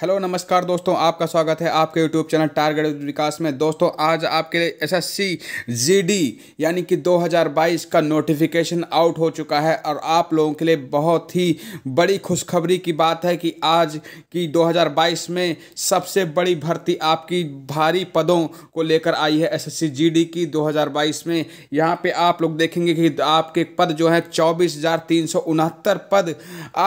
hello नमस्कार दोस्तों आपका स्वागत है आपके यूट्यूब चैनल टारगेट विकास में दोस्तों आज आपके लिए एसएससी जीडी यानी कि 2022 का नोटिफिकेशन आउट हो चुका है और आप लोगों के लिए बहुत ही बड़ी खुशखबरी की बात है कि आज की 2022 में सबसे बड़ी भर्ती आपकी भारी पदों को लेकर आई है एसएससी जीडी की दो में यहाँ पर आप लोग देखेंगे कि आपके पद जो हैं चौबीस पद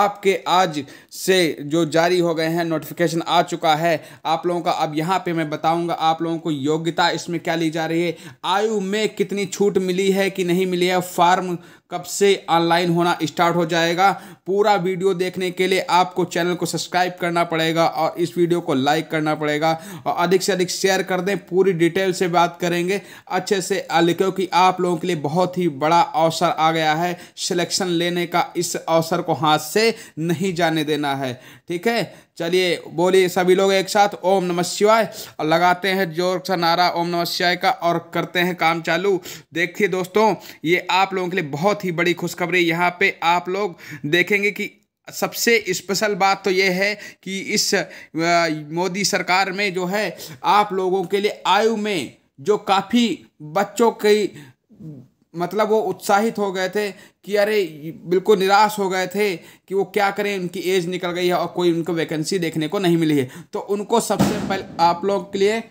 आपके आज से जो जारी हो गए हैं नोटिफिकेशन नोटिफिकेशन आ चुका है आप लोगों का अब यहाँ पे मैं बताऊंगा आप लोगों को योग्यता इसमें क्या ली जा रही है आयु में कितनी छूट मिली है कि नहीं मिली है फार्म कब से ऑनलाइन होना स्टार्ट हो जाएगा पूरा वीडियो देखने के लिए आपको चैनल को सब्सक्राइब करना पड़ेगा और इस वीडियो को लाइक करना पड़ेगा और अधिक से अधिक शेयर कर दें पूरी डिटेल से बात करेंगे अच्छे से क्योंकि आप लोगों के लिए बहुत ही बड़ा अवसर आ गया है सिलेक्शन लेने का इस अवसर को हाथ से नहीं जाने देना है ठीक है चलिए बोलिए सभी लोग एक साथ ओम नमः शिवाय और लगाते हैं जोर सा नारा ओम नमः शिवाय का और करते हैं काम चालू देखिए दोस्तों ये आप लोगों के लिए बहुत ही बड़ी खुशखबरी यहाँ पे आप लोग देखेंगे कि सबसे स्पेशल बात तो ये है कि इस मोदी सरकार में जो है आप लोगों के लिए आयु में जो काफ़ी बच्चों की मतलब वो उत्साहित हो गए थे कि अरे बिल्कुल निराश हो गए थे कि वो क्या करें उनकी एज निकल गई है और कोई उनको वैकेंसी देखने को नहीं मिली है तो उनको सबसे पहले आप लोग के लिए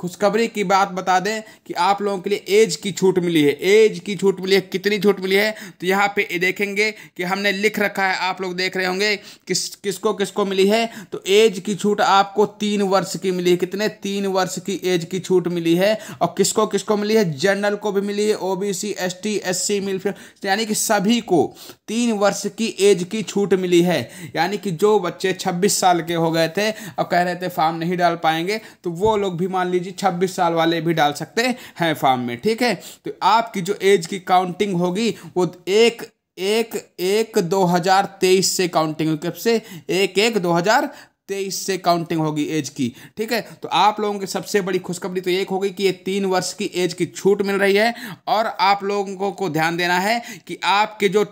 खुशखबरी की बात बता दें कि आप लोगों के लिए एज की छूट मिली है एज की छूट मिली है कितनी छूट मिली है तो यहाँ पे देखेंगे कि हमने लिख रखा है आप लोग देख रहे होंगे किस किसको किसको मिली है तो एज की छूट आपको तीन वर्ष की मिली है कितने तीन वर्ष की एज की छूट मिली है और किसको किसको मिली है जनरल को भी मिली है O B C S T S C मिल यानी कि सभी को तीन वर्ष की एज की छूट मिली है यानी कि जो बच्चे छब्बीस साल के हो गए थे और कह रहे थे फॉर्म नहीं डाल पाएंगे तो वो लोग भी मान लीजिए लीजिए छब्बीस साल वाले भी डाल सकते हैं फॉर्म में ठीक है तो आपकी जो एज की काउंटिंग होगी वो एक एक एक दो हजार तेईस से काउंटिंग कब से एक एक दो हजार तेईस से काउंटिंग होगी एज की ठीक है तो आप लोगों की सबसे बड़ी खुशखबरी तो एक होगी कि ये तीन वर्ष की एज की छूट मिल रही है और आप लोगों को ध्यान देना है कि आपके जो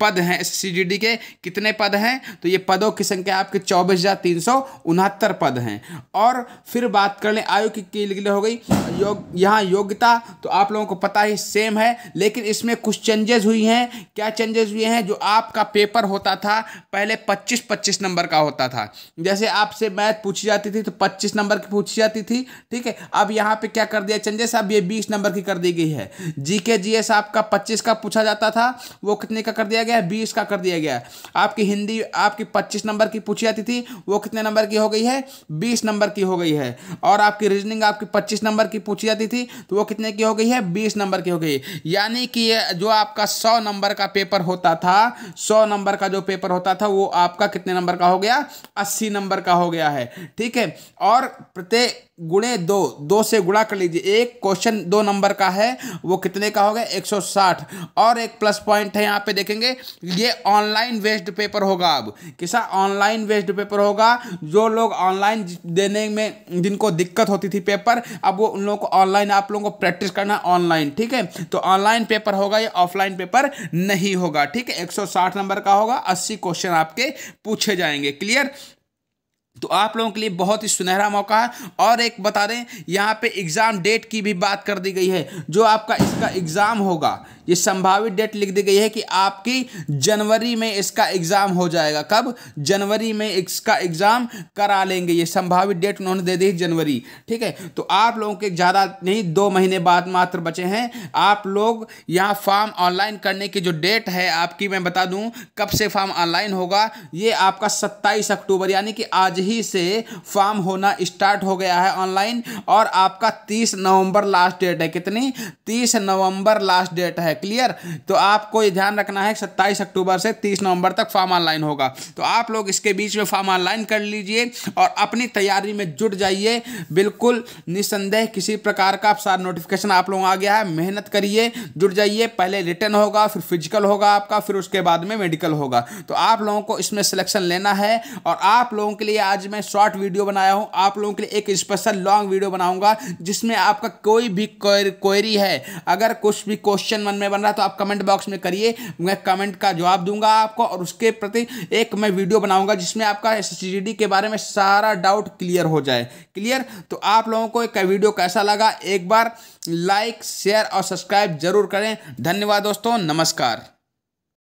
पद हैं एस के कितने पद हैं तो ये पदों की संख्या आपके चौबीस हज़ार तीन सौ उनहत्तर पद हैं और फिर बात कर लें आयु की, लिए हो गई योग यहाँ योग्यता तो आप लोगों को पता ही सेम है लेकिन इसमें कुछ चेंजेस हुई हैं क्या चेंजेस हुए हैं जो आपका पेपर होता था पहले पच्चीस पच्चीस नंबर का होता था जैसे आपसे मैथ पूछी जाती थी तो पच्चीस नंबर की पूछी जाती थी ठीक है अब यहाँ पर क्या कर दिया चेंजेस अब ये बीस नंबर की कर दी गई है जी के आपका पच्चीस का पूछा जाता था वो कितने का कर दिया गया है बीस का कर दिया गया है आपकी हिंदी आपकी पच्चीस नंबर की पूछी जाती थी वो कितने नंबर की हो गई है बीस नंबर की हो गई है और आपकी रीजनिंग आपकी पच्चीस नंबर की पूछी जाती थी तो वो कितने की हो गई है बीस नंबर की हो गई यानी कि जो आपका सौ नंबर का पेपर होता था सौ नंबर का जो पेपर होता था वो आपका कितने नंबर का हो गया अस्सी नंबर का हो गया है ठीक है और प्रत्येक गुणे दो दो से गुणा कर लीजिए एक क्वेश्चन दो नंबर का है वो कितने का हो गया एक सौ साठ और एक प्लस पॉइंट है यहाँ पे देखिए देखेंगे ये ऑनलाइन वेस्ट पेपर होगा अब किसा ऑनलाइन वेस्ट पेपर होगा जो लोग ऑनलाइन देने में जिनको दिक्कत होती थी पेपर अब वो उन लोगों को ऑनलाइन आप लोगों को प्रैक्टिस करना ऑनलाइन ठीक है तो ऑनलाइन पेपर होगा या ऑफलाइन पेपर नहीं होगा ठीक है एक नंबर का होगा अस्सी क्वेश्चन आपके पूछे जाएंगे क्लियर तो आप लोगों के लिए बहुत ही सुनहरा मौका है और एक बता दें यहाँ पे एग्ज़ाम डेट की भी बात कर दी गई है जो आपका इसका एग्ज़ाम होगा ये संभावित डेट लिख दी गई है कि आपकी जनवरी में इसका एग्ज़ाम हो जाएगा कब जनवरी में इसका एग्ज़ाम करा लेंगे ये संभावित डेट उन्होंने दे दी जनवरी ठीक है तो आप लोगों के ज़्यादा नहीं दो महीने बाद मात्र बचे हैं आप लोग यहाँ फॉर्म ऑनलाइन करने की जो डेट है आपकी मैं बता दूँ कब से फॉर्म ऑनलाइन होगा ये आपका सत्ताईस अक्टूबर यानी कि आज ही से फॉर्म होना स्टार्ट हो गया है ऑनलाइन और आपका तीस नवंबर लास्ट डेट है कितनी तीस नवंबर लास्ट डेट है क्लियर तो आपको ये ध्यान रखना है सत्ताईस अक्टूबर से तीस नवंबर तक फॉर्म ऑनलाइन होगा तो आप लोग इसके बीच में फॉर्म ऑनलाइन कर लीजिए और अपनी तैयारी में जुट जाइए बिल्कुल निसंदेह किसी प्रकार का सारा नोटिफिकेशन आप लोगों आ गया है मेहनत करिए जुट जाइए पहले रिटर्न होगा फिर फिजिकल होगा आपका फिर उसके बाद में मेडिकल होगा तो आप लोगों को इसमें सिलेक्शन लेना है और आप लोगों के लिए आज मैं शॉर्ट वीडियो बनाया हूँ आप लोगों के लिए एक स्पेशल लॉन्ग वीडियो बनाऊंगा जिसमें आपका कोई भी क्वेरी है अगर कुछ भी क्वेश्चन मन में बन रहा है तो आप कमेंट बॉक्स में करिए मैं कमेंट का जवाब दूंगा आपको और उसके प्रति एक मैं वीडियो बनाऊंगा जिसमें आपका एस के बारे में सारा डाउट क्लियर हो जाए क्लियर तो आप लोगों को एक वीडियो कैसा लगा एक बार लाइक शेयर और सब्सक्राइब जरूर करें धन्यवाद दोस्तों नमस्कार